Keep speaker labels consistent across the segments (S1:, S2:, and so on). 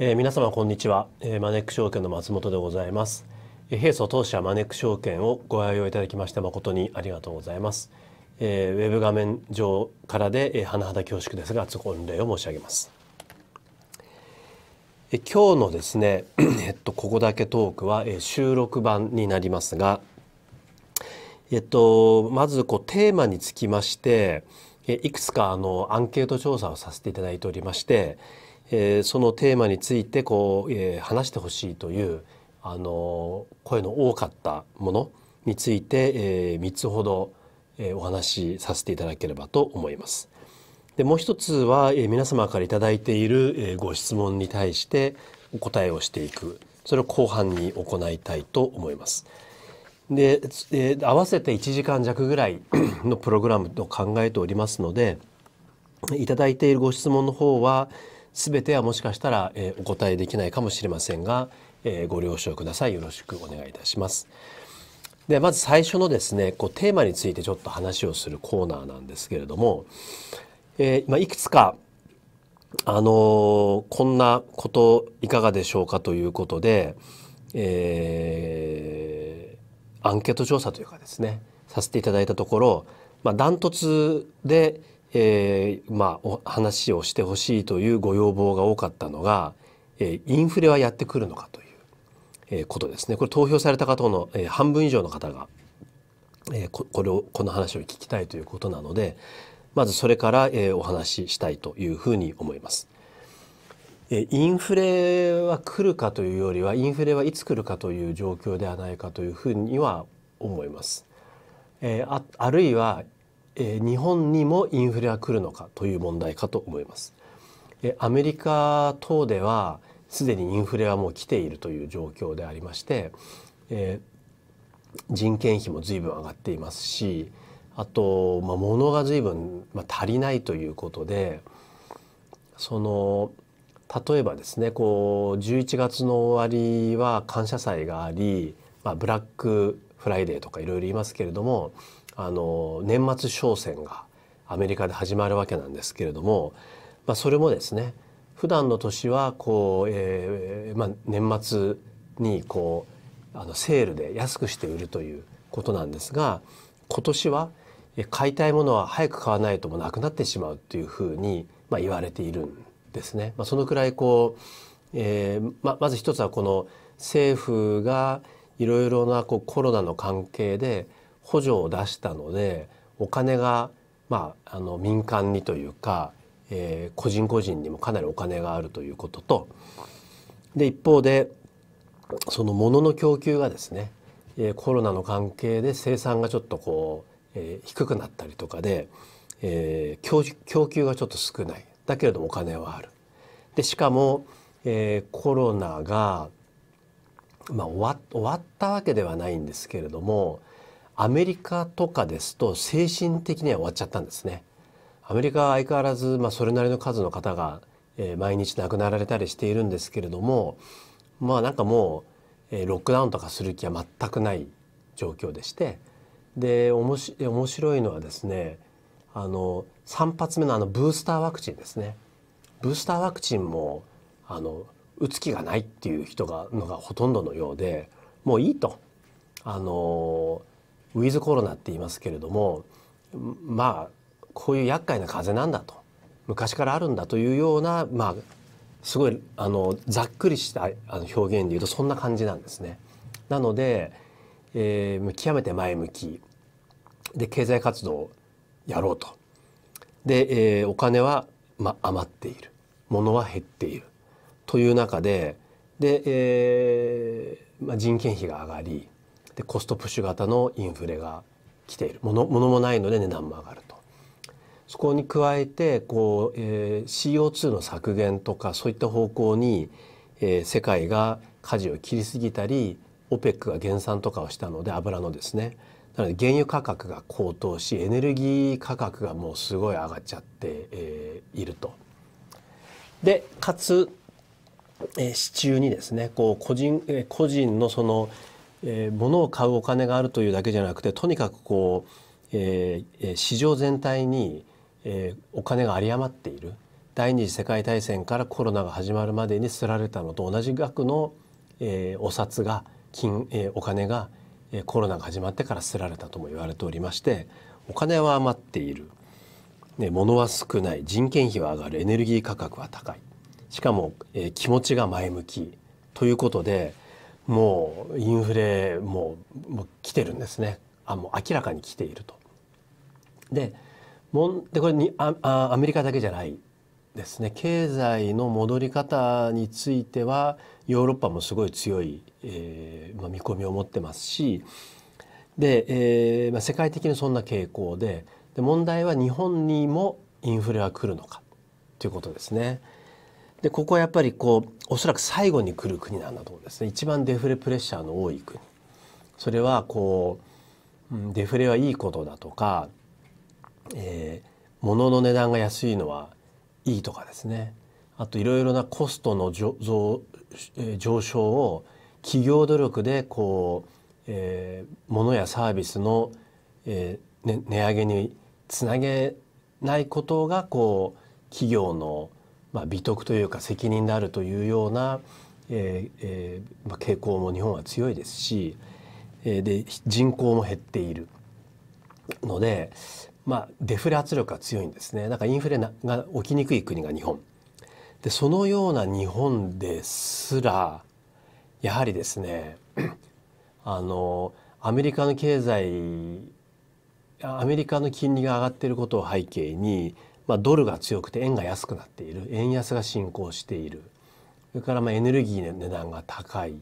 S1: えー、皆様こんにちは、えー、マネック証券の松本でございます、えー、平素当社マネック証券をご愛用いただきまして誠にありがとうございます、えー、ウェブ画面上からで、えー、甚だ恐縮ですが厚く御礼を申し上げます、えー、今日のですね えっとここだけトークは、えー、収録版になりますがえっとまずこうテーマにつきましていくつかあのアンケート調査をさせていただいておりまして、えー、そのテーマについてこう、えー、話してほしいというあの声の多かったものについて、えー、3つほど、えー、お話しさせていただければと思います。でもう一つは、えー、皆様から頂いている、えー、ご質問に対してお答えをしていくそれを後半に行いたいと思います。で、えー、合わせて1時間弱ぐらいのプログラムと考えておりますので頂いているご質問の方は、べてはもしかしたら、えー、お答えできないかもしれませんが、えー、ご了承くださいよろしくお願いいたします。でまず最初のですねこうテーマについてちょっと話をするコーナーなんですけれども、えーまあ、いくつかあのこんなこといかがでしょうかということで、えー、アンケート調査というかですねさせていただいたところ、まあ、ダントツで、えー、まあ、お話をしてほしいというご要望が多かったのが、えー、インフレはやってくるのかという、えー、ことですね。これ投票された方の、え半分以上の方が、えここれをこの話を聞きたいということなのでまずそれから、えお話ししたいというふうに思います。えインフレは来るかというよりはインフレはいつ来るかという状況ではないかというふうには思います。えああるいはえー、日本にもインフレは来るのかという問題かと思います。えー、アメリカ等ではすでにインフレはもう来ているという状況でありまして、えー、人件費も随分上がっていますしあと、まあ、物が随分、まあ、足りないということでその例えばですねこう11月の終わりは感謝祭があり、まあ、ブラックフライデーとかいろいろ言いますけれどもあの年末商戦がアメリカで始まるわけなんですけれども、まあ、それもですね普段の年はこう、えーまあ、年末にこうあのセールで安くして売るということなんですが今年は買いたいものは早く買わないともなくなってしまうというふうに、まあ、言われているんですね。まあ、そのくらいこう、えーまあ、まず一つはこの政府がいろいろなこうコロナの関係で補助を出したのでお金が、まあ、あの民間にというか、えー、個人個人にもかなりお金があるということとで一方でその物の供給がですね、えー、コロナの関係で生産がちょっとこう、えー、低くなったりとかで、えー、供給がちょっと少ないだけれどもお金はある。でしかも、えー、コロナが、まあ、終わ終わったわけではないんですけれどもアメリカとかですと精神的には終わっちゃったんですね。アメリカは相変わらず、まあ、それなりの数の方が、え毎日亡くなられたりしているんですけれどもまあなんかもう、えロックダウンとかする気は全くない状況でしてで面白いのはですねあの3発目のあのブースターワクチンですね。ブースターワクチンもあの打つ気がないっていう人がのがほとんどのようでもういいと。あのウィズコロナって言いますけれどもまあこういう厄介な風邪なんだと昔からあるんだというようなまあすごいあのざっくりしたあの表現で言うとそんな感じなんですね。なので、えー、極めて前向きで経済活動をやろうと。で、えー、お金は、まあ、余っている物は減っているという中でで、えーまあ、人件費が上がりでコストプッシュ型のインフレが来ているものもないので値段も上がると。そこに加えてこう、えー、CO2 の削減とかそういった方向に、えー、世界が舵を切りすぎたり OPEC が減産とかをしたので油のですねなので原油価格が高騰しエネルギー価格がもうすごい上がっちゃって、えー、いると。でかつ、えー、支柱にですねこう個人、えー、個人のそのえー、物を買うお金があるというだけじゃなくてとにかくこう、えー、市場全体に、えー、お金が有り余っている第二次世界大戦からコロナが始まるまでに刷られたのと同じ額の、えー、お札が金、えー、お金が、えー、コロナが始まってから刷られたとも言われておりましてお金は余っている、ね、物は少ない人件費は上がるエネルギー価格は高いしかも、えー、気持ちが前向きということで。もうインフレももう来てるんですねあもう明らかに来ていると。でもんでこれにああアメリカだけじゃないですね経済の戻り方についてはヨーロッパもすごい強い、えーまあ、見込みを持ってますしで、えーまあ、世界的にそんな傾向でで問題は日本にもインフレは来るのかということですね。でここはやっぱりこうおそらく最後に来る国なんだと思うんですね一番デフレプレッシャーの多い国それはこう、うん、デフレはいいことだとか、えー、物の値段が安いのはいいとかですねあといろいろなコストの上上昇を企業努力でこう、えー、物やサービスの、えーね、値上げにつなげないことがこう企業のまあ、美徳というか責任であるというような、えーえーまあ、傾向も日本は強いですし、えー、で人口も減っているので、まあ、デフレ圧力が強いんですねだからインフレが起きにくい国が日本。でそのような日本ですらやはりですね あのアメリカの経済アメリカの金利が上がっていることを背景にまあ、ドルが強くて円が安くなっている円安が進行しているそれからまあエネルギーの値段が高い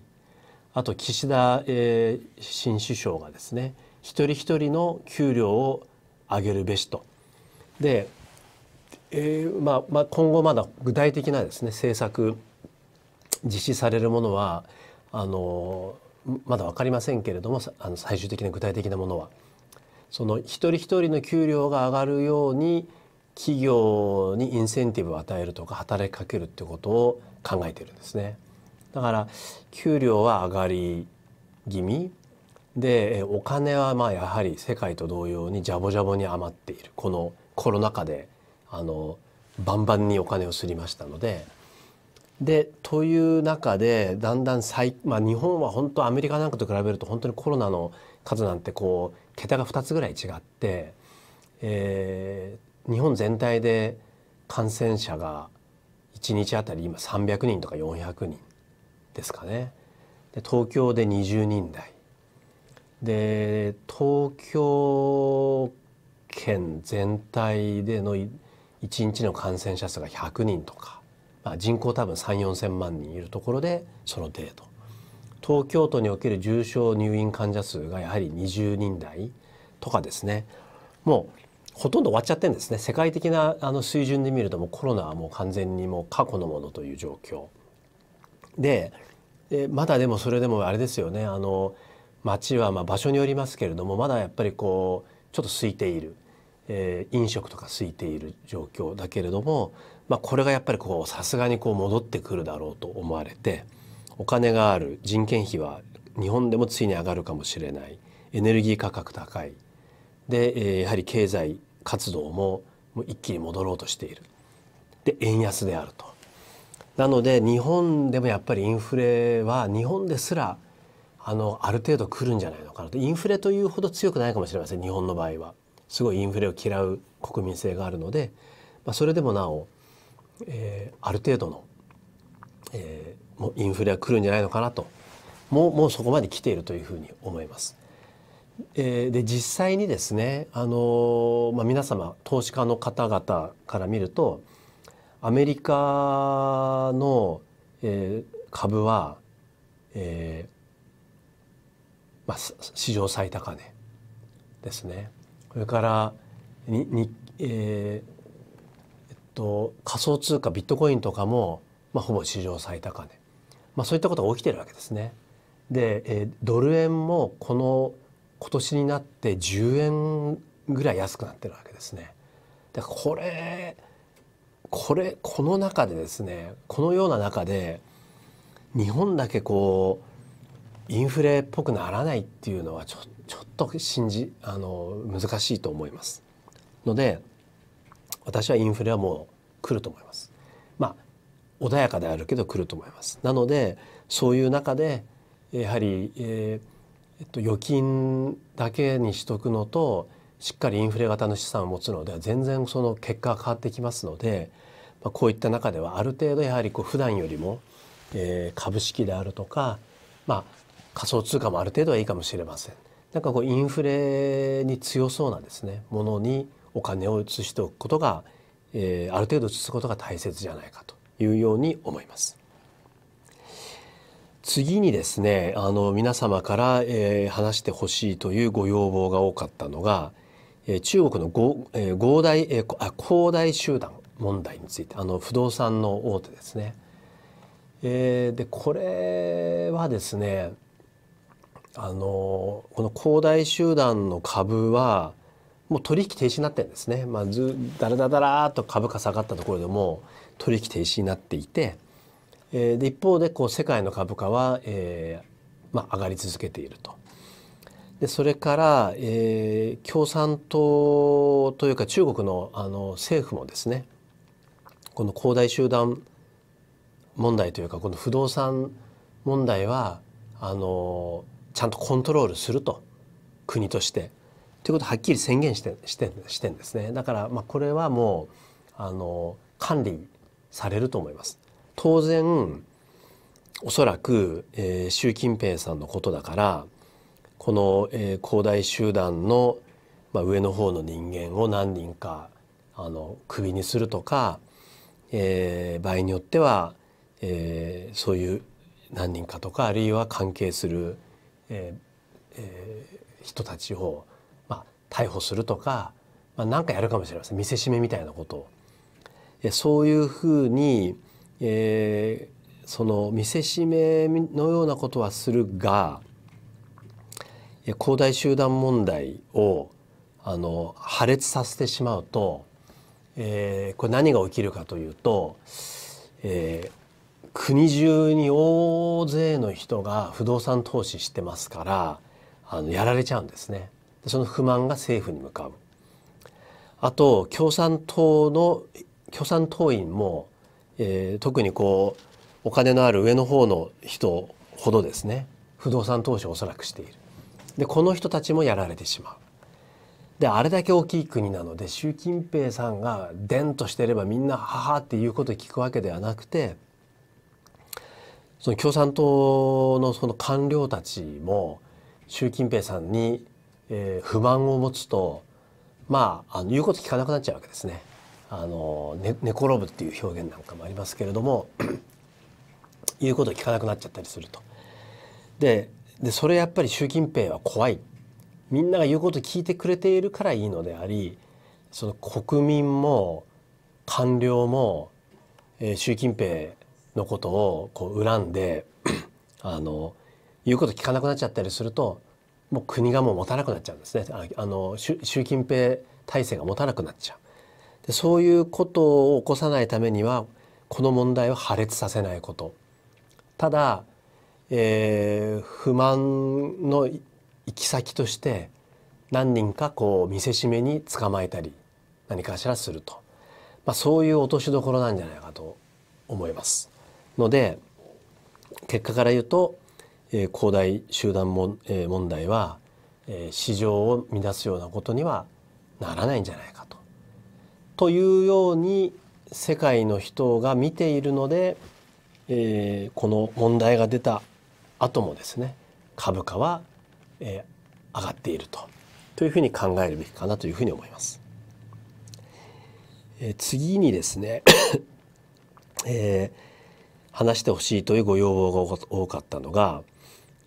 S1: あと岸田、えー、新首相がですね一人一人の給料を上げるべしと。で、えーまあまあ、今後まだ具体的なですね政策実施されるものはあのまだ分かりませんけれどもあの最終的な具体的なものは。その一人一人の給料が上がるように企業にインセンティブを与えるとか働きかけるってことを考えてるんですね。だから給料は上がり気味でお金はまあやはり世界と同様にジャボジャボに余っているこのコロナ禍であのバンバンにお金をすりましたので。でという中でだんだん最、まあ、日本は本当アメリカなんかと比べると本当にコロナの数なんてこう桁が2つぐらい違って、えー、日本全体で感染者が1日あたり今300人とか400人ですかね。で東京で20人台で東京県全体での1日の感染者数が100人とか、まあ、人口多分3 4千万人いるところでその程度東京都における重症入院患者数がやはり20人台とかですねもうほとんど終わっちゃってんですね世界的なあの水準で見るともコロナはもう完全にもう過去のものという状況ででまだでもそれでもあれですよねあの街はま場所によりますけれどもまだやっぱりこうちょっと空いている、えー、飲食とか空いている状況だけれども、まあ、これがやっぱりこうさすがにこう戻ってくるだろうと思われてお金がある人件費は日本でもついに上がるかもしれないエネルギー価格高いで、えやはり経済活動ももう一気に戻ろうとしているで円安であるとなので日本でもやっぱりインフレは日本ですらあのある程度来るんじゃないのかなとインフレというほど強くないかもしれません日本の場合はすごいインフレを嫌う国民性があるので、まあ、それでもなお、えー、ある程度の、えー、もうインフレは来るんじゃないのかなともうもうそこまで来ているというふうに思います。えー、で実際にですね、あのまあ、皆様投資家の方々から見るとアメリカの、えー、株は、えーまあ、史上最高値ですね。それからにに、えーえっと、仮想通貨ビットコインとかも、まあ、ほぼ史上最高値、まあ、そういったことが起きてるわけですね。で、えー、ドル円もこの今年になって10円ぐらい安くなってるわけですね。でこれこれこの中でですねこのような中で日本だけこうインフレっぽくならないっていうのはちょちょっと信じあの難しいと思います。ので私はインフレはもう来ると思います。まあ穏やかであるけど来ると思います。なのでそういう中でやはり、えー、えっと、預金だけにしとくのとしっかりインフレ型の資産を持つのでは全然その結果が変わってきますので、まあ、こういった中ではある程度やはりこう普段よりも、えー、株式であるとか、まあ、仮想通貨もある程度はいいかもしれません。なんかこうインフレに強そうなですねものにお金を移しておくことが、えー、ある程度移すことが大切じゃないかというように思います。次にですねあの皆様から、えー、話してほしいというご要望が多かったのが、えー、中国の合,、えー、大、えー、あ恒大集団問題についてあの不動産の大手ですね。えー、でこれはですねあのこの恒大集団の株はもう取引停止になってるんですね、まあず、だらだらだらと株価下がったところでも取引停止になっていて。えー、で一方でこう世界の株価は、えーまあ、上がり続けていると。でそれから、えー、共産党というか中国のあの政府もですねこの恒大集団問題というかこの不動産問題はあのちゃんとコントロールすると国としてということをはっきり宣言してしてしてんですねだから、まあ、これはもうあの管理されると思います。当然おそらく、えー、習近平さんのことだからこの、えー、恒大集団の、まあ、上の方の人間を何人かあのクビにするとか、えー、場合によっては、えー、そういう何人かとかあるいは関係する、えーえー、人たちを、まあ、逮捕するとか何、まあ、かやるかもしれません見せしめみたいなことを。そういうふうに、えー、その見せしめのようなことはするが恒大集団問題をあの破裂させてしまうと、えー、これ何が起きるかというと、えー、国中に大勢の人が不動産投資してますからあのやられちゃうんですね。その不満が政府に向かうあと共産党の共産党員もえー、特にこうお金のある上の方の人ほどですね不動産投資をおそらくしているでこの人たちもやられてしまうであれだけ大きい国なので習近平さんがデンとしてればみんな「はは」っていうことを聞くわけではなくてその共産党のその官僚たちも習近平さんに、えー、不満を持つとまああの言うこと聞かなくなっちゃうわけですね。あの、ね、寝転ぶっていう表現なんかもありますけれども 言うことを聞かなくなっちゃったりすると。ででそれやっぱり習近平は怖いみんなが言うこと聞いてくれているからいいのでありその国民も官僚も、えー、習近平のことをこう恨んで あの言うこと聞かなくなっちゃったりするともう国がもう持たなくなっちゃうんですねあの習近平体制が持たなくなっちゃう。でそういうことを起こさないためにはこの問題を破裂させないことただ、えー、不満の行き先として何人かこう見せしめに捕まえたり何かしらすると、まあ、そういう落としどころなんじゃないかと思います。ので結果から言うと、えー、恒大集団も、えー、問題は、えー、市場を乱すようなことにはならないんじゃないというように世界の人が見ているので、えー、この問題が出た後もですね株価は、えー、上がっているとというふうに考えるべきかなというふうに思います。えー、次にですね、えー、話してほしいというご要望が多かったのが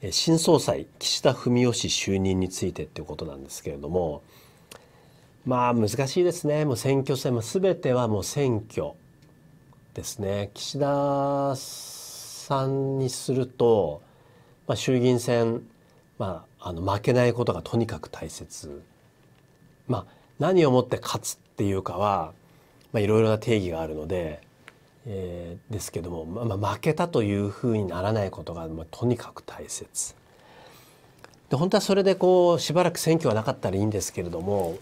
S1: 新総裁岸田文雄氏就任についてということなんですけれども、まあ難しいですねもう選挙戦も全てはもう選挙ですね岸田さんにすると、まあ、衆議院選、まあ、あの負けないことがとにかく大切、まあ、何をもって勝つっていうかは、まあ、いろいろな定義があるので、えー、ですけども、まあ、負けたというふうにならないことが、まあ、とにかく大切。で本当はそれでこうしばらく選挙はなかったらいいんですけれども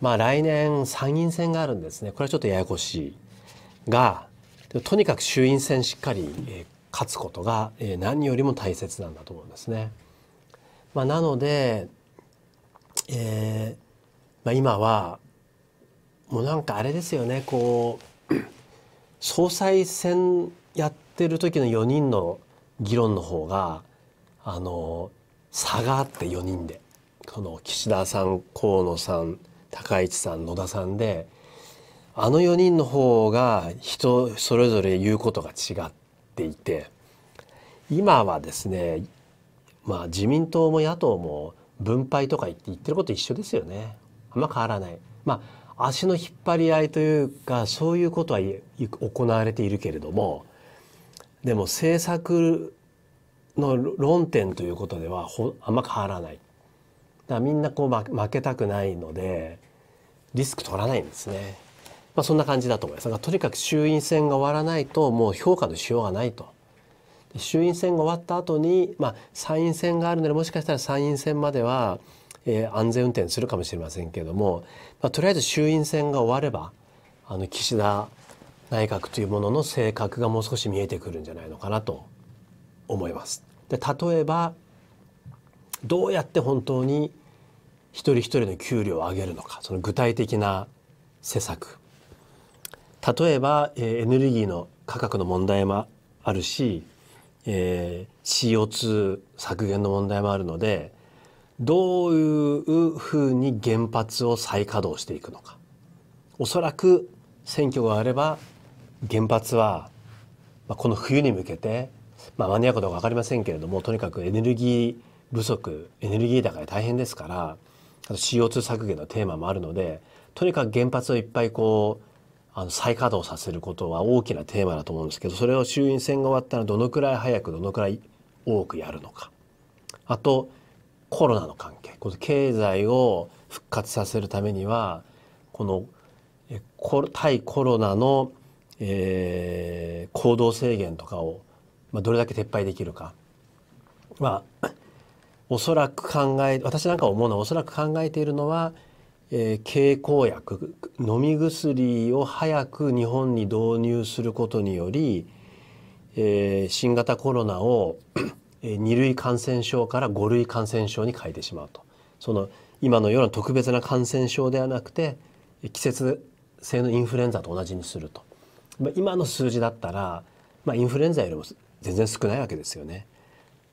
S1: まあ、来年参院選があるんですねこれはちょっとややこしいがとにかく衆院選しっかり、え勝つことが、え何よりも大切なんだと思うんですね。まあ、なので、えーまあ、今はもうなんかあれですよねこう総裁選やってる時の4人の議論の方があの差があって4人でこの岸田さん河野さん高市さん野田さんであの4人の方が人それぞれ言うことが違っていて今はですねまあ自民党も野党も分配とか言って言ってること一緒ですよねあんま変わらない。まあ足の引っ張り合いというかそういうことは行われているけれどもでも政策の論点ということではあんま変わらない。だみんなこう負けたくないのでリスク取らないんですね。まあ、そんな感じだと思いますがとにかく衆院選が終わらないともう評価のしようがないと。衆院選が終わった後に、まあ、参院選があるのでもしかしたら参院選までは、えー、安全運転するかもしれませんけれども、まあ、とりあえず衆院選が終わればあの岸田内閣というものの性格がもう少し見えてくるんじゃないのかなと思います。で例えばどうやって本当に一人一人の給料を上げるのかその具体的な施策例えば、えー、エネルギーの価格の問題もあるし、えー、CO2 削減の問題もあるのでどういうふうに原発を再稼働していくのかおそらく選挙があれば原発は、まあ、この冬に向けて、まあ、間に合うかどうか分かりませんけれどもとにかくエネルギー不足エネルギー高で大変ですからあ CO2 削減のテーマもあるのでとにかく原発をいっぱいこうあの再稼働させることは大きなテーマだと思うんですけどそれを衆院選が終わったらどのくらい早くどのくらい多くやるのかあとコロナの関係経済を復活させるためにはこの対コロナの、えー、行動制限とかを、まあ、どれだけ撤廃できるか、まあ、おそらく考え私なんか思うのはおそらく考えているのは、えー、経口薬飲み薬を早く日本に導入することにより、えー、新型コロナを2類感染症から5類感染症に変えてしまうとその今のような特別な感染症ではなくて季節性のインフルエンザと同じにすると今の数字だったら、まあ、インフルエンザよりも全然少ないわけですよね。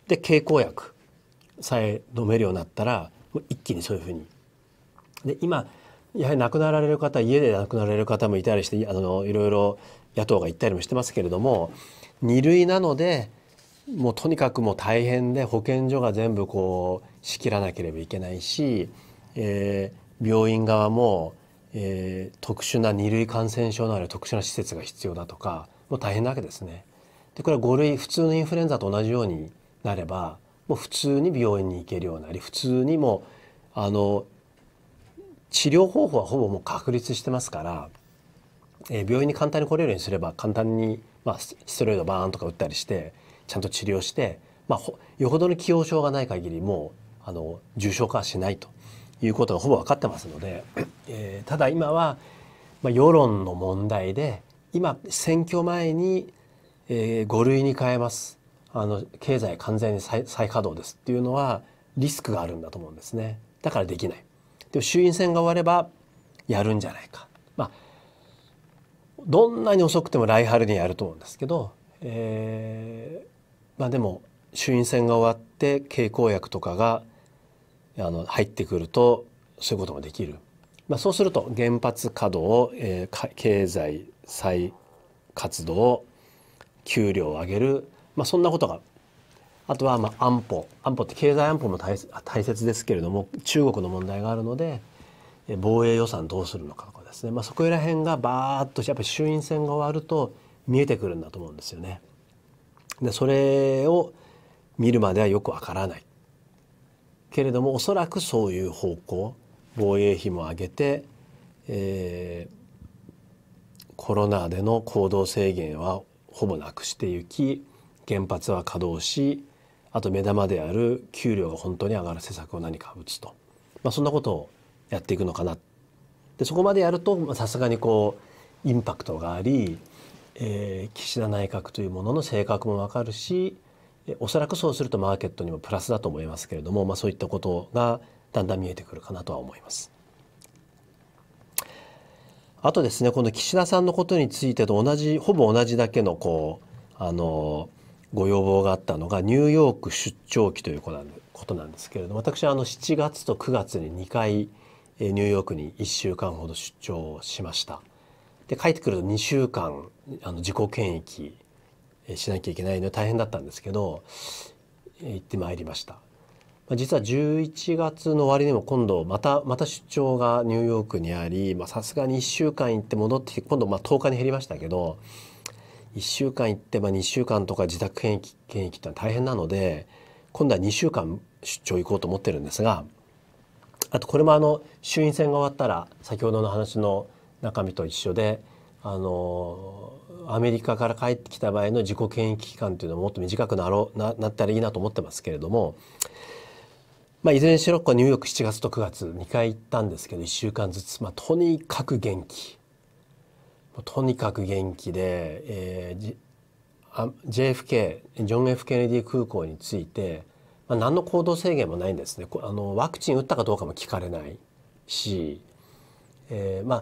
S1: で経口薬さえ飲めるようになったら一気にそういうふうに。で今やはり亡くなられる方家で亡くなられる方もいたりしてあのいろいろ野党が言ったりもしてますけれども二類なのでもうとにかくもう大変で保健所が全部こう仕切らなければいけないし、えー、病院側も、えー、特殊な二類感染症のある特殊な施設が必要だとかもう大変なわけですね。でこれは5類普通のインフルエンザと同じようになればもう普通に病院に行けるようになり普通にもあの治療方法はほぼもう確立してますから、えー、病院に簡単に来れるようにすれば簡単に、まあ、ステロイドバーンとか打ったりしてちゃんと治療して、まあ、よほどの既往症がない限りもうあの重症化はしないということがほぼ分かってますので、えー、ただ今は、まあ、世論の問題で今選挙前に、えー、5類に変えますあの経済完全に再稼働ですっていうのはリスクがあるんだと思うんですねだからできないでも衆院選が終わればやるんじゃないかまあどんなに遅くても来春にやると思うんですけど、えー、まあでも衆院選が終わって経口薬とかがあの入ってくるとそういうこともできる、まあ、そうすると原発稼働、えー、経済再活動給料を上げるまあ、そんなことがあとはまあ安保安保って経済安保も大大切ですけれども中国の問題があるので防衛予算どうするのかとかですね、まあ、そこら辺がバーッとやっぱり衆院選が終わると見えてくるんだと思うんですよね。でそれを見るまではよくわからないけれどもおそらくそういう方向防衛費も上げて、えー、コロナでの行動制限はほぼなくしていき原発は稼働しあと目玉である給料が本当に上がる施策を何か打つと、まあ、そんなことをやっていくのかなでそこまでやるとさすがにこうインパクトがあり、えー、岸田内閣というものの性格もわかるしおそらくそうするとマーケットにもプラスだと思いますけれども、まあ、そういったことがだんだん見えてくるかなとは思います。あとですねこの岸田さんのことについてと同じほぼ同じだけのこうあのご要望があったのがニューヨーク出張期ということなんですけれども私はあの7月と9月に2回ニューヨークに1週間ほど出張しました。で帰ってくると2週間あの自己検疫しなきゃいけないので大変だったんですけど行ってまいりました。実は11月の終わりにも今度またまた出張がニューヨークにありさすがに1週間行って戻ってきて今度まあ10日に減りましたけど1週間行って、まあ、2週間とか自宅検疫検疫ってのは大変なので今度は2週間出張行こうと思ってるんですがあとこれもあの衆院選が終わったら先ほどの話の中身と一緒であのアメリカから帰ってきた場合の自己検疫期間というのはもっと短くなろうななったらいいなと思ってますけれども、まあ、いずれにしろニューヨーク7月と9月2回行ったんですけど1週間ずつ、まあ、とにかく元気とにかく元気で、えー、JFK ジョン・ F・ ケネディ空港について、まあ、何の行動制限もないんですねあのワクチン打ったかどうかも聞かれないし、えー、ま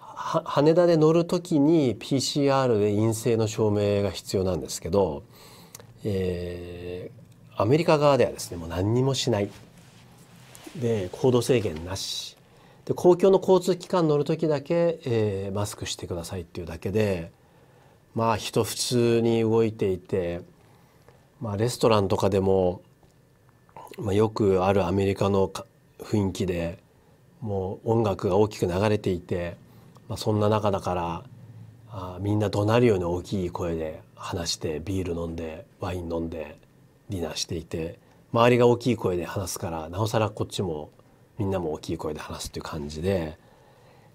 S1: あ羽田で乗る時に PCR で陰性の証明が必要なんですけど、えー、アメリカ側ではですねもう何にもしないで行動制限なしで公共の交通機関乗る時だけ、えー、マスクしてくださいっていうだけでまあ人普通に動いていて、まあ、レストランとかでも、まあ、よくあるアメリカの雰囲気でもう音楽が大きく流れていて、まあ、そんな中だからあみんな怒鳴るように大きい声で話してビール飲んでワイン飲んでディナーしていて周りが大きい声で話すからなおさらこっちもみんなも大きい声で話すっていう感じで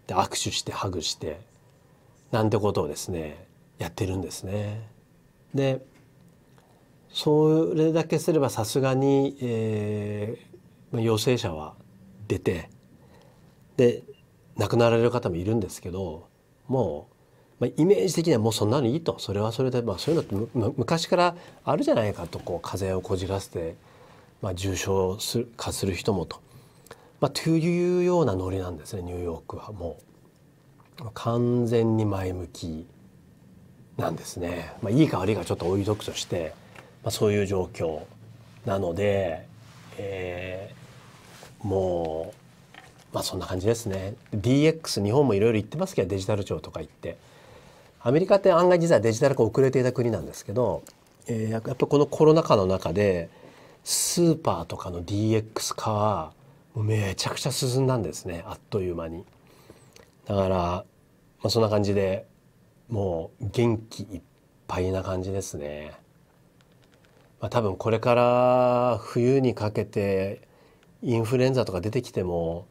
S1: で握手してハグしてなんてことをですねやってるんですね。でそれだけすればさすがに、えー、陽性者は出てで亡くなられる方もいるんですけどもう、まあ、イメージ的にはもうそんなのいいとそれはそれで、まあ、そういうのってむ昔からあるじゃないかとこう風邪をこじらせて、まあ、重症化する人もとまあ、というようなノリなんですねニューヨークはもう完全に前向きなんですね、まあ、いいか悪いかちょっと置いとくとして、まあ、そういう状況なので、えー、もう、まあ、そんな感じですね DX 日本もいろいろ言ってますけどデジタル庁とか言ってアメリカって案外実はデジタル化遅れていた国なんですけど、えー、やっぱこのコロナ禍の中でスーパーとかの DX 化はもうめちゃくちゃ進んだんですねあっという間に。だから、まあ、そんな感じでもう元気いっぱいな感じですね。まあ、多分これから冬にかけてインフルエンザとか出てきても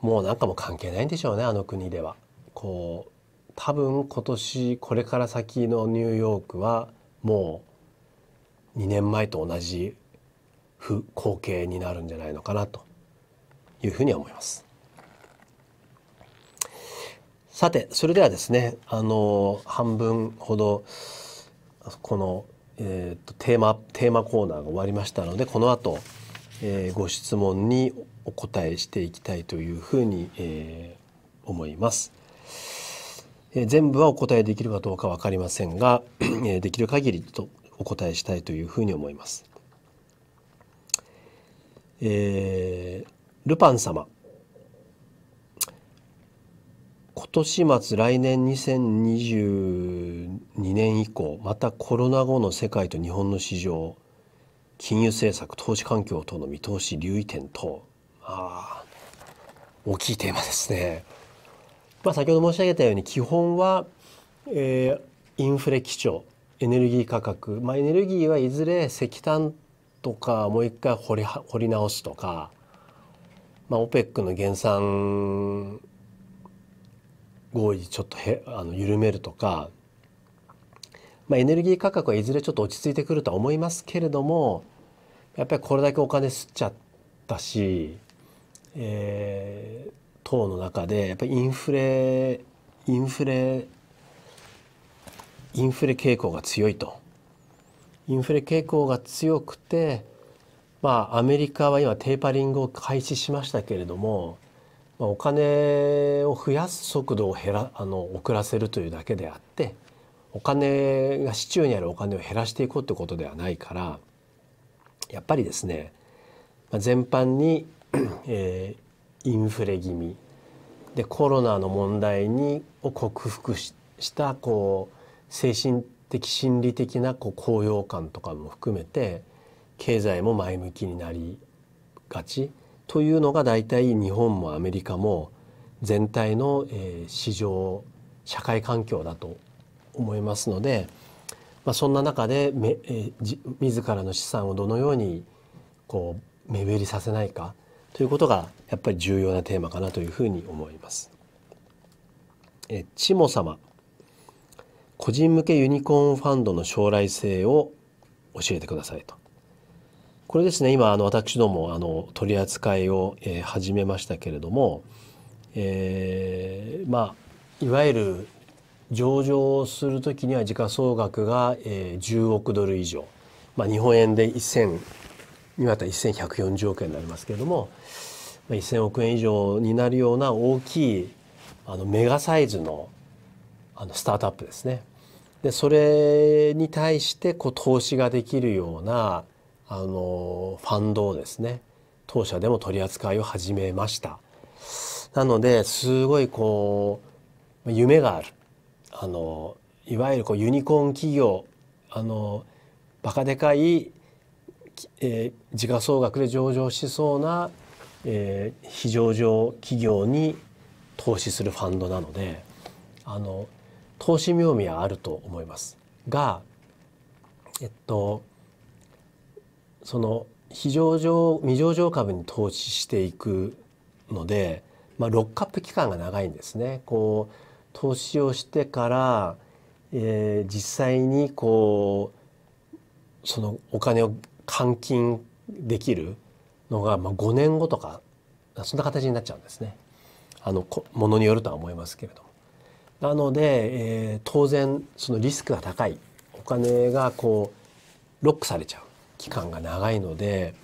S1: もうなんかも関係ないんでしょうねあの国では。こう多分今年これから先のニューヨークはもう2年前と同じ光景になるんじゃないのかなというふうに思います。さてそれではですねあの半分ほどこの、えーと、とテーマテーマコーナーが終わりましたのでこの後、えー、ご質問にお答えしていきたいというふうに、えー、思います。えー、全部はお答えできるかどうか分かりませんが、えー、できる限りとお答えしたいというふうに思います。えー、ルパン様今年末来年2022年以降またコロナ後の世界と日本の市場金融政策投資環境等の見通し留意点等あ大きいテーマですね。まあ、先ほど申し上げたように基本は、えー、インフレ基調エネルギー価格、まあ、エネルギーはいずれ石炭とかもう一回掘り掘り直すとかまあ、OPEC の減産合意ちょっとへあの緩めるとか、まあ、エネルギー価格はいずれちょっと落ち着いてくるとは思いますけれどもやっぱりこれだけお金吸っちゃったし、えー、党の中でやっぱりインフレインフレインフレ傾向が強いと。インフレ傾向が強くてまあ、アメリカは今テーパリングを開始しましたけれども、まあ、お金を増やす速度を減らあの遅らせるというだけであってお金が市中にあるお金を減らしていこうということではないからやっぱりですね、まあ、全般に、えー、インフレ気味でコロナの問題にを克服ししたこう精神的心理的なこう高揚感とかも含めて経済も前向きになりがちというのが大体日本もアメリカも全体の、え市場社会環境だと思いますので、まあ、そんな中でめ、えー、自らの資産をどのようにこう目減りさせないかということがやっぱり重要なテーマかなというふうに思います。えチモ様個人向けユニコーンファンドの将来性を教えてくださいとこれですね今あの私どもあの取り扱いを、えー、始めましたけれども、えー、まあいわゆる上場する時には時価総額が、えー、10億ドル以上、まあ、日本円で1000今だ1140億円になりますけれども、まあ、1000億円以上になるような大きいあのメガサイズのあのスタートアップですね。でそれに対してこう投資ができるようなあのファンドをですね当社でも取り扱いを始めましたなのですごいこう夢があるあのいわゆるこうユニコーン企業あのバカでかい、えー、時価総額で上場しそうな、えー、非上場企業に投資するファンドなのであの投資妙味はあると思いますがえっとその非上未上場株に投資していくので、まあ、ロックアップ期間が長いんですね。こう投資をしてから、えー、実際にこうそのお金を換金できるのが、まあ、5年後とかそんな形になっちゃうんですね。あのものによるとは思いますけれども。なので、えー、当然そのリスクが高いお金がこうロックされちゃう。期間が長いので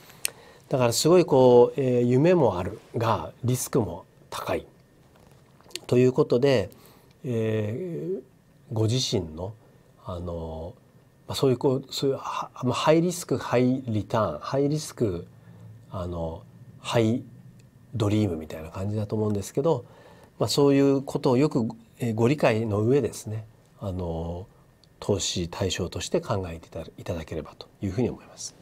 S1: だからすごいこう、えー、夢もあるがリスクも高いということで、えー、ご自身のあの、まあ、そういうこうそういうまあ、ハイリスクハイリターンハイリスクあのハイドリームみたいな感じだと思うんですけど、まあ、そういうことをよくご理解の上ですねあの投資対象として考えていただければというふうに思います。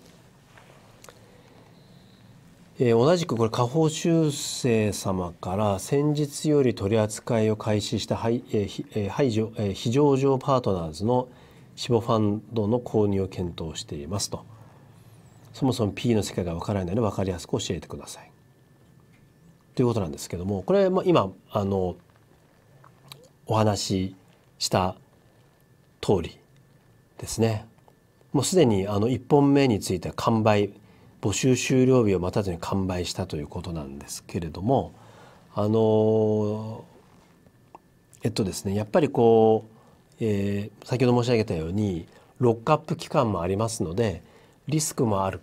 S1: えー、同じくこれ下方修正様から先日より取り扱いを開始した排,、えー排除えー、非上場パートナーズの死亡ファンドの購入を検討していますとそもそも P の世界がわからないので分かりやすく教えてくださいということなんですけどもこれ、まあ、今あのお話しした通りですねもうすでにあの1本目については完売募集終了日を待たずに完売したということなんですけれどもあのえっとですねやっぱりこう、えー、先ほど申し上げたようにロックアップ期間もありますのでリスクもある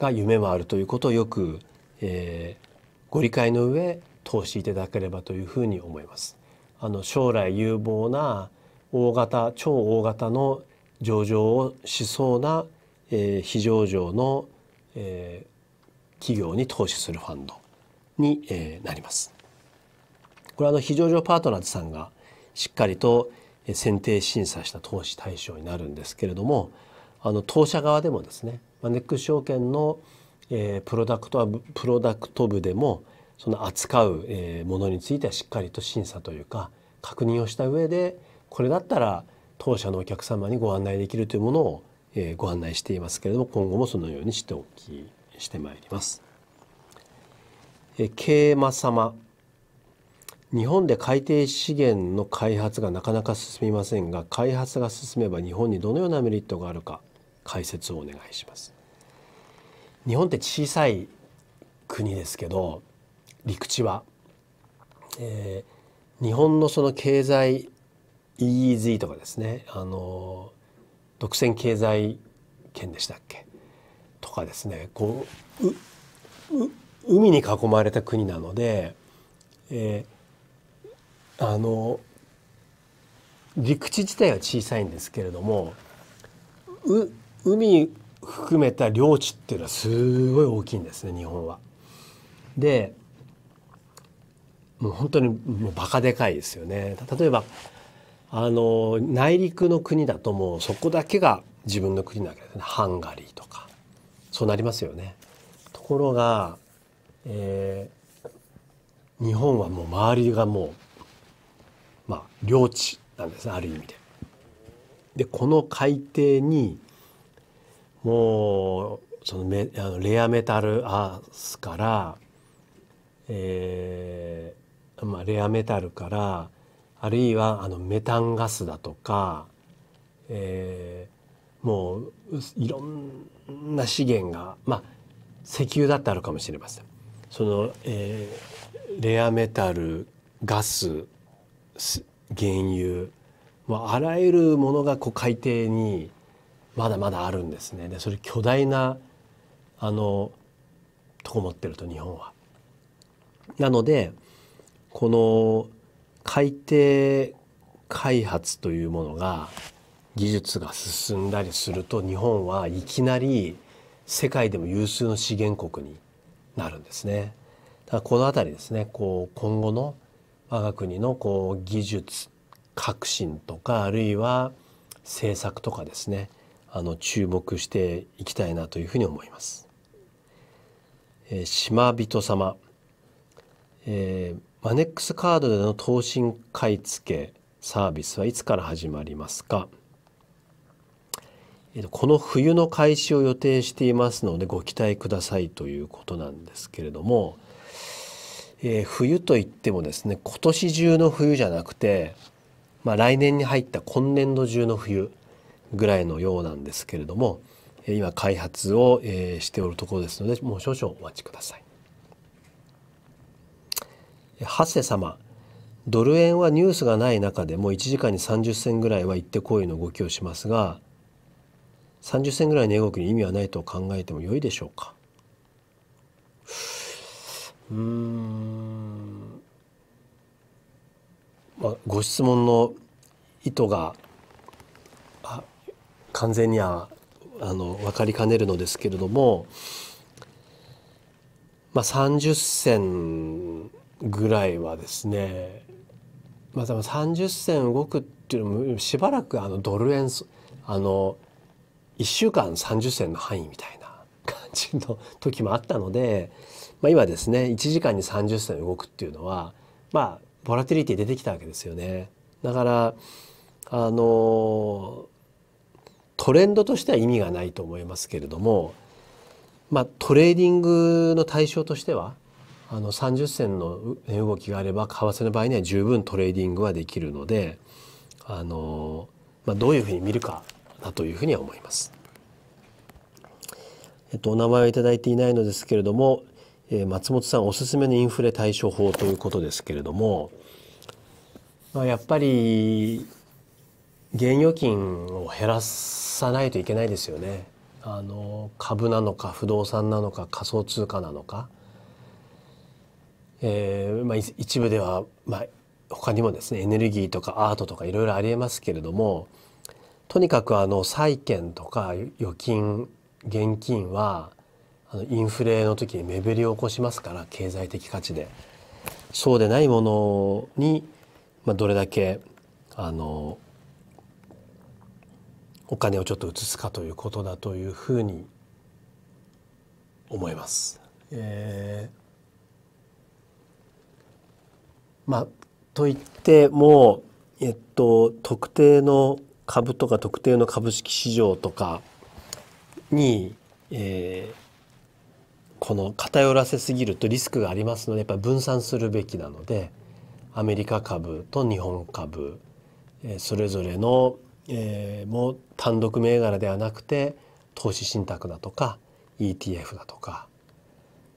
S1: が夢もあるということをよく、えー、ご理解の上投資いただければというふうに思います。あの将来有望な大型超大型の上場をしそうな、えー、非上場の、えー、企業に投資するファンドに、えー、なります。これはあの非上場パートナーズさんがしっかりと選定審査した投資対象になるんですけれどもあの当社側でもですねマネック証券の、えー、プロダクトはプロダクト部でもその扱う、えー、ものについてはしっかりと審査というか確認をした上で、これだったら当社のお客様にご案内できるというものを、えー、ご案内していますけれども今後もそのようにしておきしてまいります。えー、経営様日本で海底資源の開発がなかなか進みませんが開発が進めば日本にどのようなメリットがあるか解説をお願いします。日本って小さい国ですけど陸地は、えー、日本のその経済 EEZ とかですねあの独占経済圏でしたっけとかですねこうう海に囲まれた国なので、えー、あの陸地自体は小さいんですけれども海含めた領地っていうのはすごい大きいんですね日本は。でもう本当にもうバカでかいですよね。例えばあの内陸の国だともうそこだけが自分の国なわけですねハンガリーとかそうなりますよね。ところが、えー、日本はもう周りがもう、まあ、領地なんですねある意味で。でこの海底にもうそのメあのレアメタルアースから、えーまあ、レアメタルからあるいはあのメタンガスだとか、えー、もういろんな資源が、まあ、石油だってあるかもしれません。その、えー、レアメタルガス原油、まあ、あらゆるものがこう海底にまだまだあるんですね。でそれ巨大なあのとこ持ってると日本は。なのでこの海底開発というものが技術が進んだりすると日本はいきなり世界でも有数の資源国になるんですね。だからこの辺りですねこう今後の我が国のこう技術革新とかあるいは政策とかですねあの注目していきたいなというふうに思います。えー、島人様、えーマネックスカードでの投信買付サービスはいつから始まりますかこの冬の開始を予定していますのでご期待くださいということなんですけれども、えー、冬といってもですね今年中の冬じゃなくて、まあ、来年に入った今年度中の冬ぐらいのようなんですけれども今開発をしておるところですのでもう少々お待ちください。ハセ様ドル円はニュースがない中でも1時間に30銭ぐらいは行ってこいの動きをしますが30銭ぐらいの動きに意味はないと考えても良いでしょうかうんまあご質問の意図が完全にはあの分かりかねるのですけれども、まあ、30銭ぐらいはですねまあ多分30銭動くっていうのもしばらくあのドル円あの1週間30銭の範囲みたいな感じの時もあったので、まあ、今ですね1時間に30銭動くっていうのはまあボラティリティ出てきたわけですよね。だからあのトレンドとしては意味がないと思いますけれども、まあ、トレーディングの対象としてはあの30銭の値動きがあれば為替の場合には十分トレーディングはできるのであの、まあ、どういうふうに見るかだというふうには思います。えっと、お名前を頂いていないのですけれども、えー、松本さんおすすめのインフレ対処法ということですけれども、まあ、やっぱり現預金を減らさないといけないですよね。あの株なのか不動産なのか仮想通貨なのか。えーまあ、一部では、まあ、他にもですねエネルギーとかアートとかいろいろありえますけれどもとにかくあの債券とか預金現金はあのインフレの時に目減りを起こしますから経済的価値でそうでないものに、まあ、どれだけあのお金をちょっと移すかということだというふうに思います。えーまあ、といってもえっと、特定の株とか特定の株式市場とかに、えー、この偏らせすぎるとリスクがありますのでやっぱり分散するべきなのでアメリカ株と日本株、えー、それぞれの、えー、もう単独銘柄ではなくて投資信託だとか ETF だとか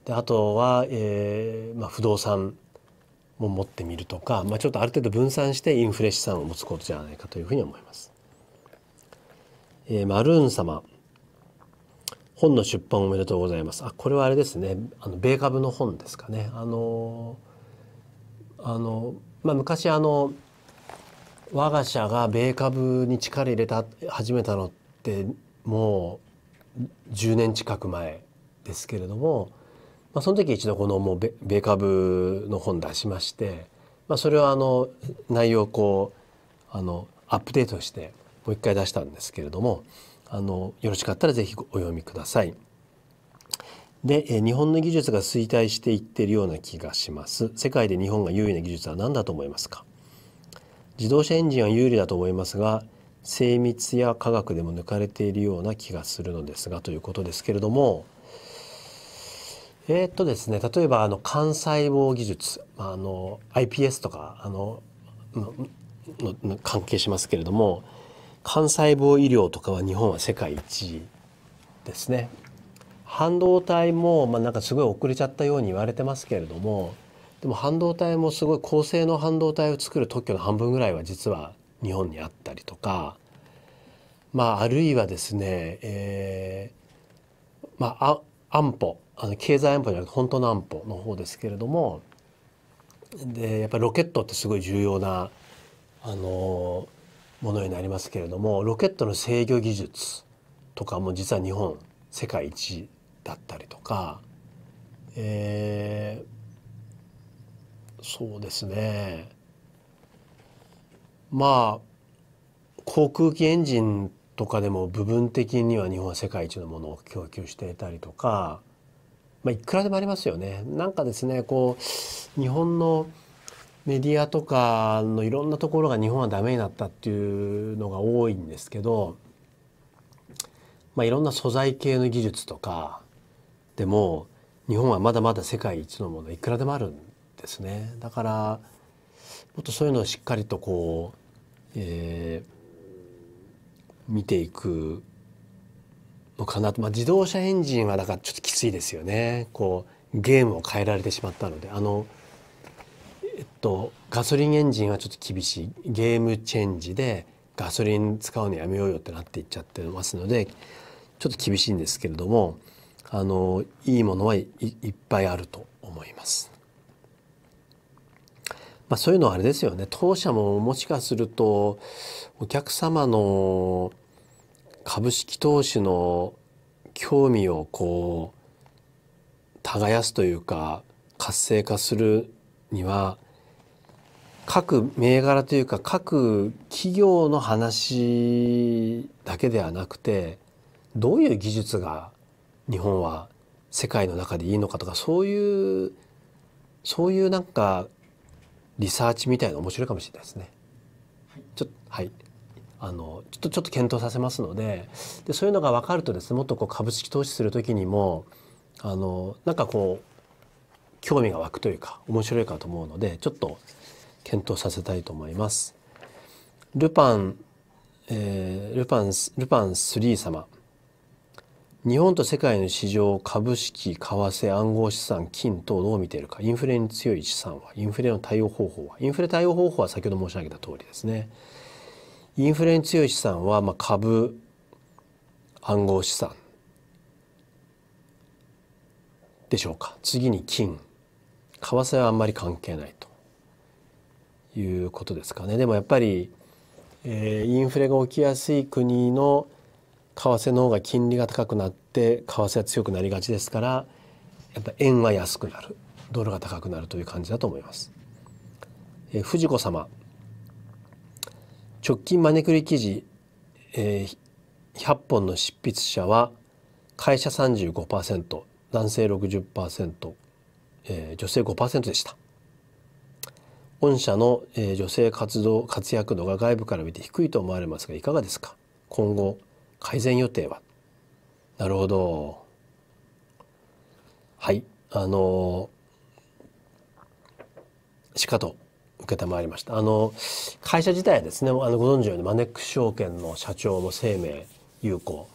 S1: であとは、えーまあ、不動産も持ってみるとか、まあ、ちょっとある程度分散してインフレ資産を持つことじゃないかというふうに思います。えー、マルーン様本の出版おめでとうございます。あこれはあれですねあの米株の本ですかね。あのあのまあ、昔あの我が社が米株に力入れた始めたのってもう10年近く前ですけれどもまあ、その時一度このもう米株の本出しまして、まあ、それはあの内容をこうあのアップデートしてもう一回出したんですけれどもあのよろしかったら是非お読みください。で日本の技術が衰退していってるような気がします世界で日本が優位な技術は何だと思いますか自動車エンジンは有利だと思いますが精密や科学でも抜かれているような気がするのですがということですけれどもえー、っとですね、例えばあの幹細胞技術、あ、の iPS とかあのの関係しますけれども幹細胞医療とかは日本は世界一ですね。半導体も、まあ、なんかすごい遅れちゃったように言われてますけれどもでも半導体もすごい高性能半導体を作る特許の半分ぐらいは実は日本にあったりとか、まあ、あるいはですね、えーまあ、安保あの経済安保じゃなくて本当の安保の方ですけれどもでやっぱりロケットってすごい重要なあのものになりますけれどもロケットの制御技術とかも実は日本世界一だったりとか、えー、そうですねまあ航空機エンジンとかでも部分的には日本は世界一のものを供給していたりとかまあ、いくらでもありますよね。なんかですね、こう、日本のメディアとかのいろんなところが日本はダメになったっていうのが多いんですけど、まあ、いろんな素材系の技術とかでも日本はまだまだ世界一のものいくらでもあるんですね。だからもっとそういうのをしっかりとこう、えー、見ていくのかなと、まあ、自動車エンジンはだからちょっときついですよねこうゲームを変えられてしまったのであの、えっと、ガソリンエンジンはちょっと厳しいゲームチェンジでガソリン使うのやめようよってなっていっちゃってますのでちょっと厳しいんですけれどもあのいいものはいっぱいあると思います。まあ、そういうのはあれですよね当社ももしかするとお客様の株式投資の興味をこう耕すというか活性化するには各銘柄というか各企業の話だけではなくてどういう技術が日本は世界の中でいいのかとかそういうそういうなんかリサーチみたいな面白いかもしれないですね。はい、ちょっとはいあのちょっとちょっと検討させますのででそういうのが分かるとですねもっとこう株式投資する時にもあのなんかこう興味が湧くというか面白いかと思うのでちょっと検討させたいと思います。ルパン、えー、ルパンルパン3様日本と世界の市場株式為替暗号資産金等どう見ているかインフレに強い資産はインフレの対応方法はインフレ対応方法は先ほど申し上げた通りですね。インフレに強い資産は、まあ、株暗号資産でしょうか次に金為替はあんまり関係ないということですかねでもやっぱり、えー、インフレが起きやすい国の為替の方が金利が高くなって為替は強くなりがちですからやっぱ円は安くなるドルが高くなるという感じだと思います。えー、藤子様直近マネクリ記事、えー、100本の執筆者は会社35%男性60%、えー、女性5%でした。御社の、えー、女性活動活躍度が外部から見て低いと思われますがいかがですか今後改善予定はなるほどはいあのー、しかといりましたあの会社自体はですねあのご存知のようにマネックス証券の社長の生命有効、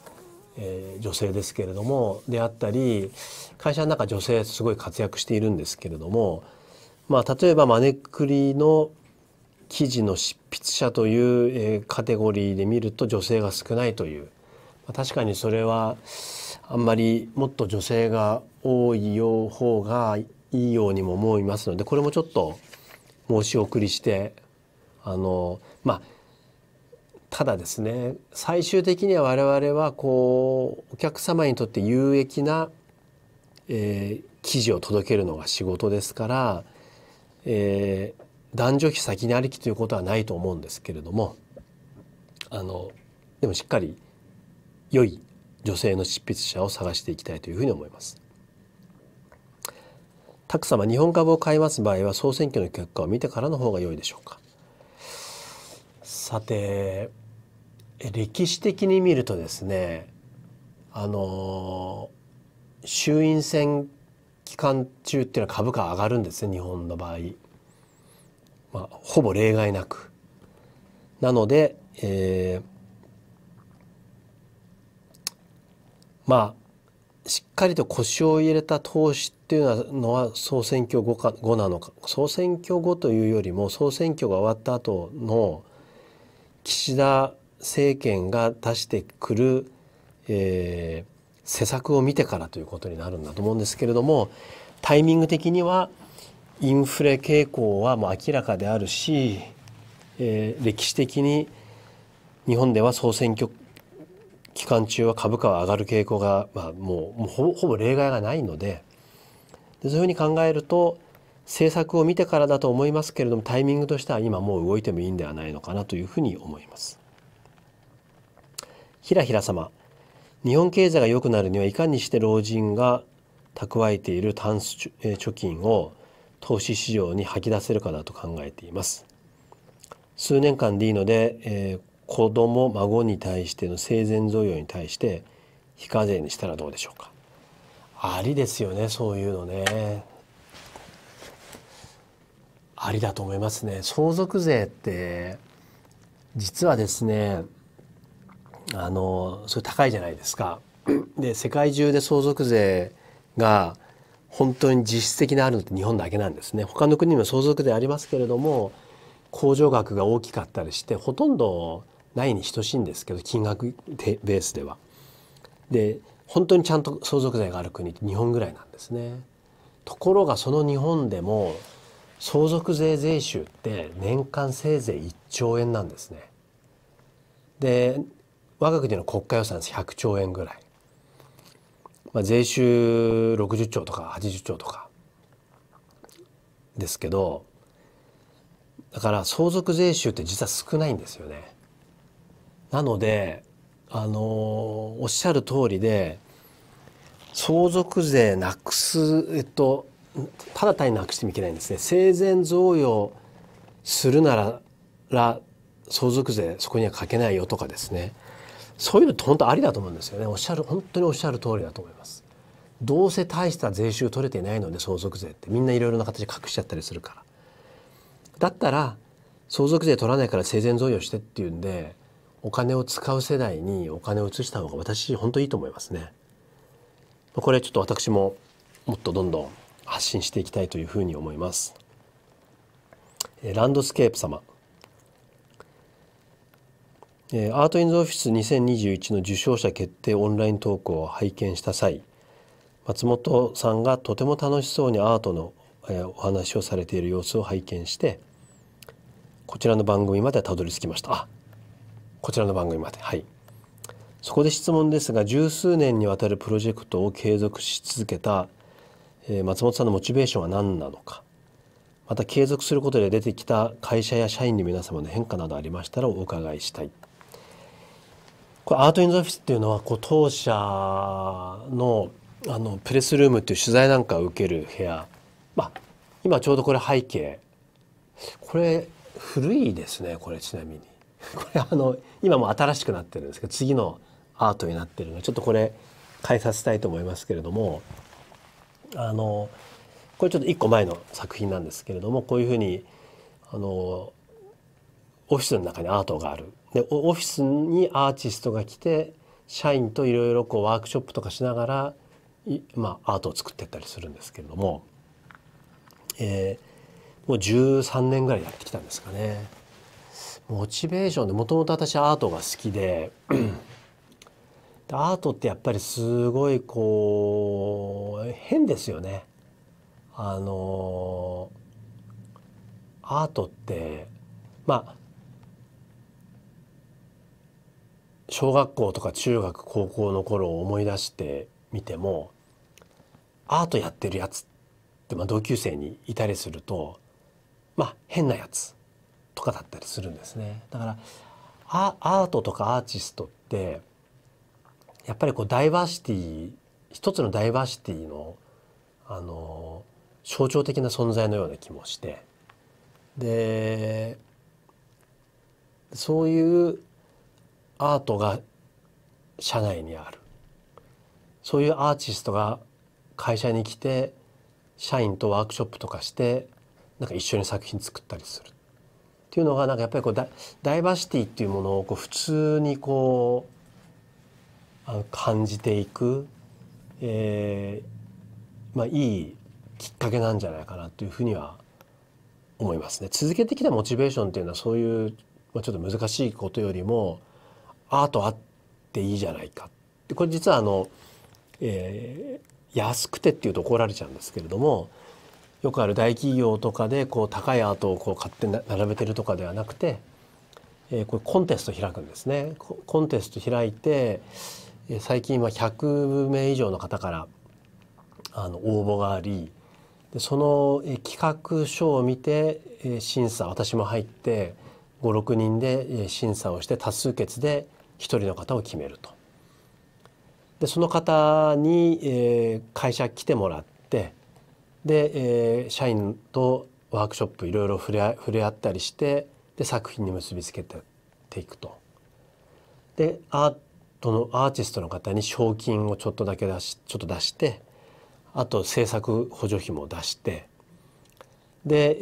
S1: えー、女性ですけれどもであったり会社の中女性すごい活躍しているんですけれども、まあ、例えばマネックリの記事の執筆者という、えー、カテゴリーで見ると女性が少ないという、まあ、確かにそれはあんまりもっと女性が多い方がいいようにも思いますのでこれもちょっと申し送りしてあのまあただですね最終的には我々はこうお客様にとって有益な、えー、記事を届けるのが仕事ですから、えー、男女比先にありきということはないと思うんですけれどもあのでもしっかり良い女性の執筆者を探していきたいというふうに思います。タク様、日本株を買います場合は総選挙の結果を見てからの方が良いでしょうか。さて、歴史的に見るとですね、あの衆院選期間中っていうのは株価上がるんですね、日本の場合。まあ、ほぼ例外なく。なので、えー、まあしっかりと腰を入れた投資っていうのは総選挙後か後なのか総選挙後というよりも総選挙が終わった後の岸田政権が出してくる、えー、施策を見てからということになるんだと思うんですけれどもタイミング的にはインフレ傾向はもう明らかであるし、えー、歴史的に日本では総選挙期間中は株価は上がる傾向が、まあ、もうほぼ例外がないのででそういうふうに考えると政策を見てからだと思いますけれどもタイミングとしては今もう動いてもいいんではないのかなというふうに思います。ひらひら様日本経済が良くなるにはいかにして老人が蓄えているタンス貯金を投資市場に吐き出せるかだと考えています数年間でいいので、えー、子供孫に対しての生前贈与に対して非課税にしたらどうでしょうかありですよねそういうのねありだと思いますね相続税って実はですねあのそれ高いじゃないですか。で世界中で相続税が本当に実質的なあるのって日本だけなんですね他の国にも相続税ありますけれども控除額が大きかったりしてほとんどないに等しいんですけど金額ベースでは。で本当にちゃんと相続税がある国日本ぐらいなんですね。ところがその日本でも相続税税収って年間せいぜい1兆円なんですね。で我が国の国家予算100兆円ぐらい、まあ、税収60兆とか80兆とかですけどだから相続税収って実は少ないんですよね。なのであのおっしゃる通りで相続税なくす、えっと、ただ単になくしてもいけないんですね生前贈与するなら相続税そこにはかけないよとかですねそういうのって本当ありだと思うんですよねおっしゃる本当におっしゃる通りだと思います。どうせ大した税収取れてないので相続税ってみんないろいろな形で隠しちゃったりするからだったら相続税取らないから生前贈与してっていうんでお金を使う世代にお金を移した方が私本当いいと思いますね。これちょっと私ももっとどんどん発信していきたいというふうに思います。ランドスケープ様アート・イン・ズオフィス2021の受賞者決定オンライン投稿を拝見した際松本さんがとても楽しそうにアートのお話をされている様子を拝見してこちらの番組までたどり着きました。こちらの番組まで。はい。そこで質問ですが、十数年にわたるプロジェクトを継続し続けた、え松本さんのモチベーションは何なのか。また継続することで出てきた会社や社員の皆様の変化などありましたらお伺いしたい。これアート・イン・ザ・オフィスっていうのはこう当社のあのプレスルームっていう取材なんかを受ける部屋、まあ、今ちょうどこれ背景これ古いですねこれちなみにこれあの今も新しくなってるんですけど次のアートになってるのでちょっとこれ変えさせたいと思いますけれどもあのこれちょっと1個前の作品なんですけれどもこういうふうにあのオフィスの中にアートがあるでオフィスにアーティストが来て社員といろいろワークショップとかしながら、まあ、アートを作っていったりするんですけれども、えー、もう13年ぐらいやってきたんですかね。モチベーションでもともと私アートが好きでアートってやっぱりすごいこう変ですよね。あのアートってまあ小学校とか中学高校の頃を思い出してみてもアートやってるやつって、まあ、同級生にいたりするとまあ変なやつとかだったりするんですね。だからアートとかアーティストってやっぱりこうダイバーシティ一つのダイバーシティのあの象徴的な存在のような気もしてでそういうアートが社内にあるそういうアーティストが会社に来て社員とワークショップとかしてなんか一緒に作品作ったりするっていうのがなんかやっぱりこうダイバーシティっていうものをこう普通にこうあの感じていく、えーまあ、いいきっかけなんじゃないかなというふうには思いますね。続けてきたモチベーションっていうのはそういう、まあ、ちょっと難しいことよりもアートあっていいじゃないかでこれ実はあの、えー、安くてっていうと怒られちゃうんですけれどもよくある大企業とかでこう高いアートをこう買って並べてるとかではなくて、えー、これコンテスト開くんですねコンテスト開いて最近は100名以上の方からあの応募がありでその、えー、企画書を見て、えー、審査私も入って56人で、えー、審査をして多数決で1人の方を決めると。でその方に、えー、会社来てもらってで、えー、社員とワークショップいろいろ触れ触れ合ったりしてで作品に結びつけていくと。でアートのアーティストの方に賞金をちょっとだけ出しちょっと出してあと制作補助費も出してで、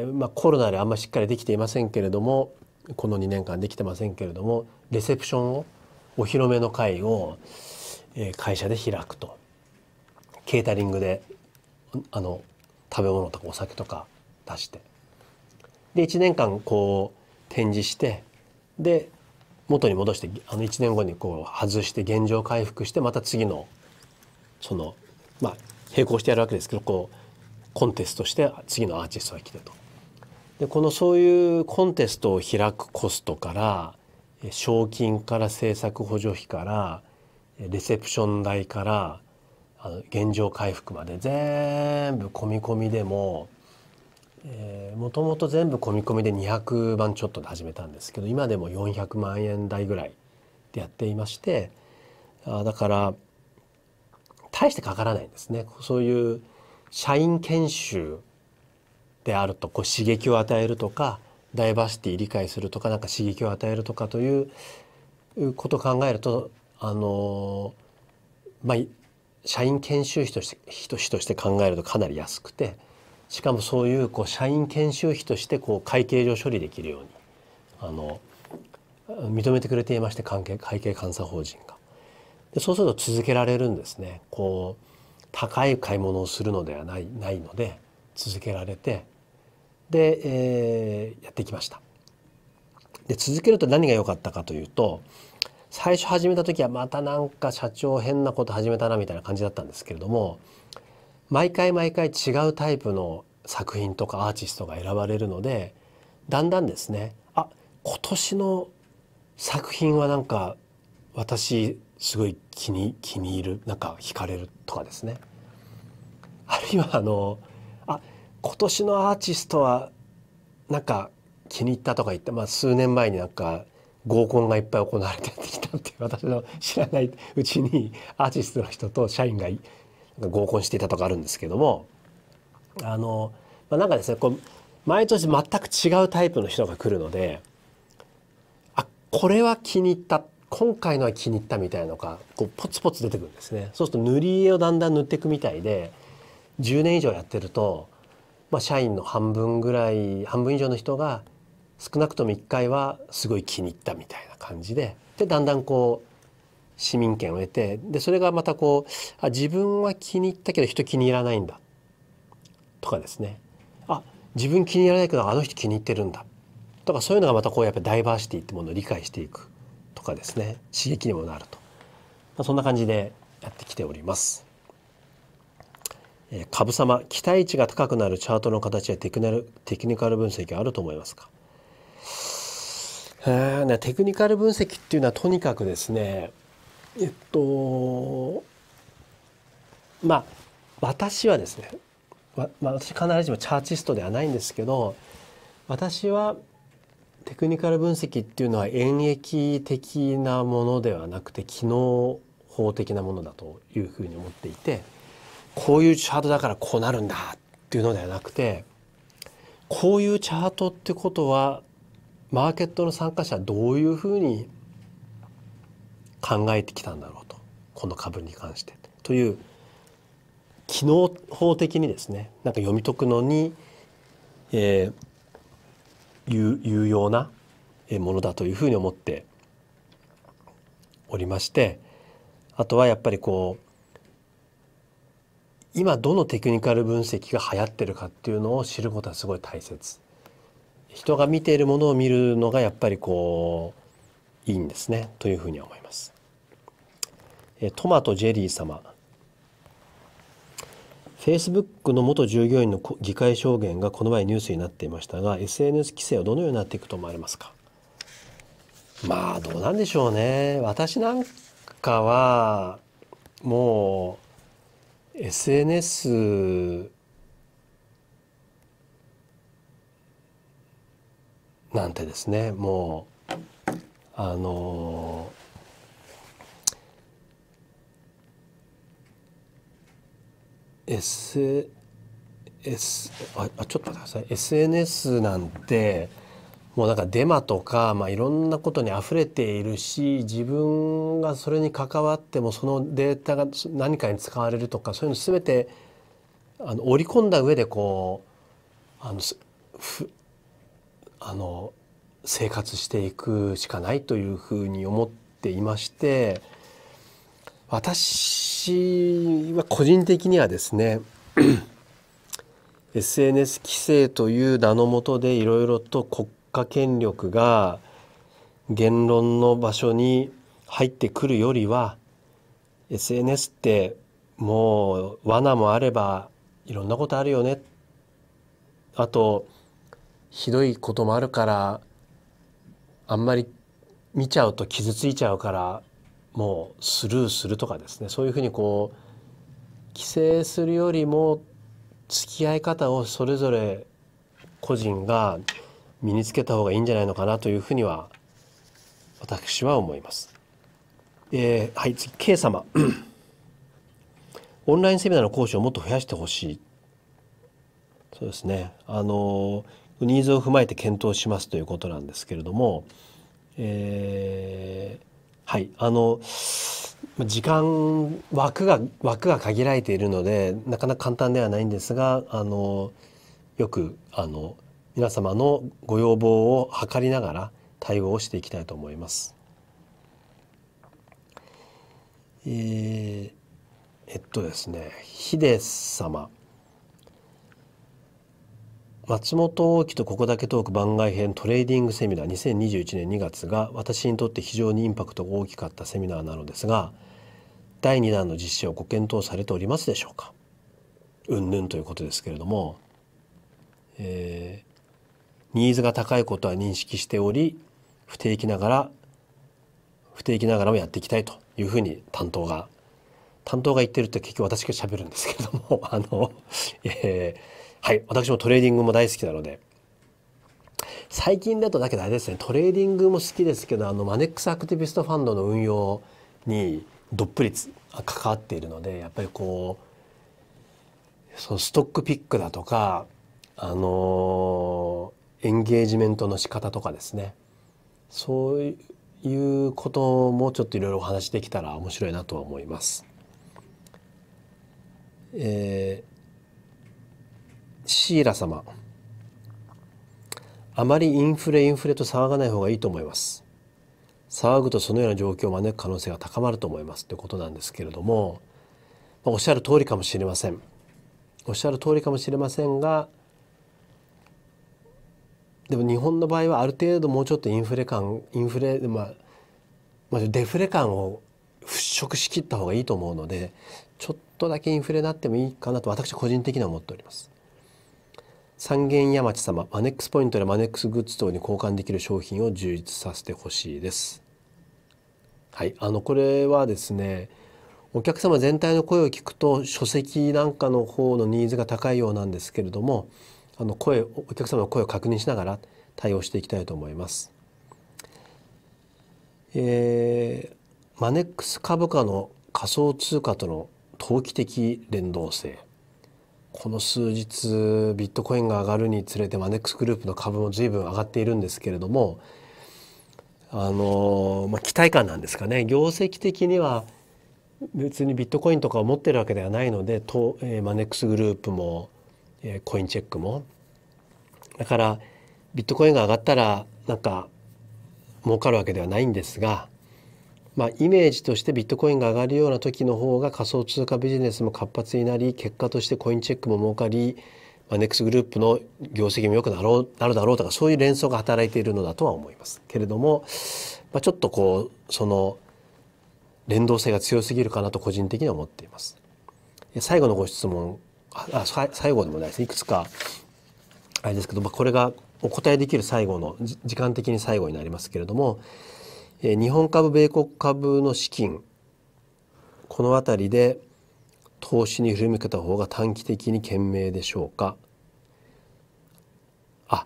S1: えーまあ、コロナであんまりしっかりできていませんけれどもこの2年間できてませんけれどもレセプションをお披露目の会を、えー、会社で開くとケータリングであの食べ物とかお酒とか出してで1年間こう展示してで元に戻してあの1年後にこう外して現状回復してまた次のそのまあ並行してやるわけですけどこうコンテストして次のアーティストが来てと。でこのそういうコンテストを開くコストから賞金から制作補助費からレセプション代からあの現状回復まで全部込み込みでももともと全部込み込みで200万ちょっとで始めたんですけど今でも400万円台ぐらいでやっていましてあだから大してかからないんですねそういう社員研修であるとこう刺激を与えるとかダイバーシティ理解するとかなんか刺激を与えるとかということを考えるとあのまあ社員研修費として費として考えるとかなり安くてしかもそういうこう社員研修費としてこう会計上処理できるようにあの認めてくれていまして関係会計監査法人がでそうすると続けられるんですねこう高い買い物をするのではないないので続けられてで、えー、やってきましたで続けると何が良かったかというと最初始めた時はまたなんか社長変なこと始めたなみたいな感じだったんですけれども毎回毎回違うタイプの作品とかアーティストが選ばれるのでだんだんですねあ今年の作品はなんか私すごい気に気に入るなんか惹かれるとかですねあるいはあのあ今年のアーティストはなんか気に入ったとか言って、まあ、数年前になんか合コンがいっぱい行われてきたって私の知らないうちにアーティストの人と社員が合コンしていたとかあるんですけどもあの、まあ、なんかですねこう毎年全く違うタイプの人が来るのであこれは気に入った今回のは気に入ったみたいなのがこうポツポツ出てくるんですね。そうすると塗り絵をだんだん塗っていくみたいで10年以上やってると、まあ、社員の半分ぐらい半分以上の人が少なくとも1回はすごい気に入ったみたいな感じででだんだんこう市民権を得てでそれがまたこうあ自分は気に入ったけど人気に入らないんだとかですねあ自分気に入らないけどあの人気に入ってるんだとかそういうのがまたこうやっぱダイバーシティってものを理解していくとかですね刺激にもなると、まあ、そんな感じでやってきております。株様期待値が高くなるチャートの形やテクネルテクニカル分析あると思いますかあね、テクニカル分析っていうのはとにかくですねえっとまあ私はですね、まあ、私必ずしもチャーチストではないんですけど私はテクニカル分析っていうのは演疫的なものではなくて機能法的なものだというふうに思っていてこういうチャートだからこうなるんだっていうのではなくてこういうチャートってことはマーケットの参加者どういうふうに考えてきたんだろうとこの株に関してという機能法的にですねなんか読み解くのに、えー、有用なものだというふうに思っておりましてあとはやっぱりこう今どのテクニカル分析が流行ってるかっていうのを知ることはすごい大切人が見ているものを見るのがやっぱりこういいんですねというふうに思います。えトマトジェリー様フェイスブックの元従業員の議会証言がこの前ニュースになっていましたが SNS 規制はどのようになっていくと思われますかまあどうなんでしょうね私なんかはもう SNS なんてですねもうあのー、S S ああちょっと待ってください SNS なんてもうなんかデマとか、まあ、いろんなことにあふれているし自分がそれに関わってもそのデータが何かに使われるとかそういうの全てあの織り込んだ上でこうあのふあの生活していくしかないというふうに思っていまして私は個人的にはですね SNS 規制という名のもとでいろいろと国家権力が言論の場所に入ってくるよりは SNS ってもう罠もあればいろんなことあるよねあとひどいこともあるからあんまり見ちゃうと傷ついちゃうからもうスルーするとかですねそういうふうにこう規制するよりも付き合い方をそれぞれ個人が身につけた方がいいんじゃないのかなというふうには私は思います。えー、はい次 K 様オンラインセミナーの講師をもっと増やしてほしいそうですねあのニーズを踏まえて検討しますということなんですけれども、えー、はいあの時間枠が枠が限られているのでなかなか簡単ではないんですがあのよくあの皆様のご要望を図りながら対応をしていきたいと思います。えー、えっとですねヒデ様松本大輝とここだけトーク番外編トレーディングセミナー2021年2月が私にとって非常にインパクトが大きかったセミナーなのですが第2弾の実施をご検討されておりますでしょうかうんぬんということですけれども、えー、ニーズが高いことは認識しており不定期ながら不定期ながらもやっていきたいというふうに担当が担当が言ってるって結局私が喋るんですけれども あの、えーはい、私もトレーディングも大好きなので。最近だとだけどあれですねトレーディングも好きですけどあのマネックスアクティビストファンドの運用にどっぷり関わっているのでやっぱりこうそのストックピックだとか、あのー、エンゲージメントの仕方とかですねそういうこともちょっといろいろお話できたら面白いなとは思います。えーシーラ様あまりインフレインフレと騒がない方がいいと思います騒ぐとそのような状況を招く可能性が高まると思いますということなんですけれどもおっしゃる通りかもしれませんおっしゃる通りかもしれませんがでも日本の場合はある程度もうちょっとインフレ感インフレ、まあ、まあデフレ感を払拭しきった方がいいと思うのでちょっとだけインフレになってもいいかなと私個人的には思っております。三軒山町様マネックスポイントやマネックスグッズ等に交換できる商品を充実させてほしいです。はい、あのこれはですねお客様全体の声を聞くと書籍なんかの方のニーズが高いようなんですけれどもあの声お客様の声を確認しながら対応していきたいと思います。えー、マネックス株価の仮想通貨との投機的連動性この数日ビットコインが上がるにつれてマネックスグループの株も随分上がっているんですけれどもあの、まあ、期待感なんですかね業績的には別にビットコインとかを持ってるわけではないのでと、えー、マネックスグループも、えー、コインチェックもだからビットコインが上がったらなんか儲かるわけではないんですがまあ、イメージとしてビットコインが上がるような時の方が仮想通貨ビジネスも活発になり結果としてコインチェックも儲かり、まあ、ネクスグループの業績も良くなろうなるだろうとかそういう連想が働いているのだとは思いますけれども、まあ、ちょっとこうその連動性が強すぎるかなと個人的には思っています。最後のご質問あ最後でもないです、いくつかあれですけど、まあ、これがお答えできる最後の時間的に最後になりますけれどもえ日本株米国株の資金この辺りで投資に振り向けた方が短期的に賢明でしょうかあ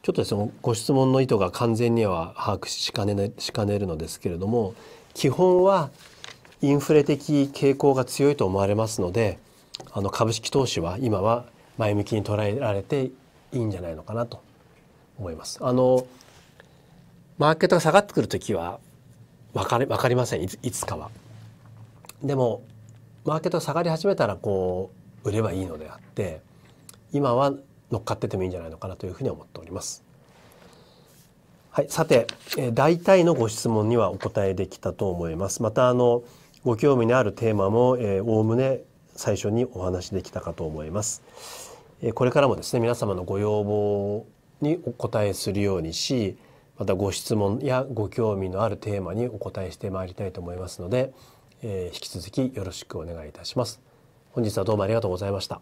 S1: ちょっとそのご質問の意図が完全には把握しかね、ね、しかねるのですけれども基本はインフレ的傾向が強いと思われますのであの株式投資は今は前向きに捉えられていいんじゃないのかなと思います。あのマーケットが下がってくる時は分かれ分かりませんいつかは。でもマーケットが下がり始めたらこう売ればいいのであって今は乗っかっててもいいんじゃないのかなというふうに思っております。はい、さて、えー、大体のご質問にはお答えできたと思います。またあのご興味のあるテーマもおおむね最初にお話できたかと思います。これからもですね皆様のご要望にお答えするようにしまたご質問やご興味のあるテーマにお答えしてまいりたいと思いますので、えー、引き続きよろしくお願いいたします。本日はどうもありがとうございました。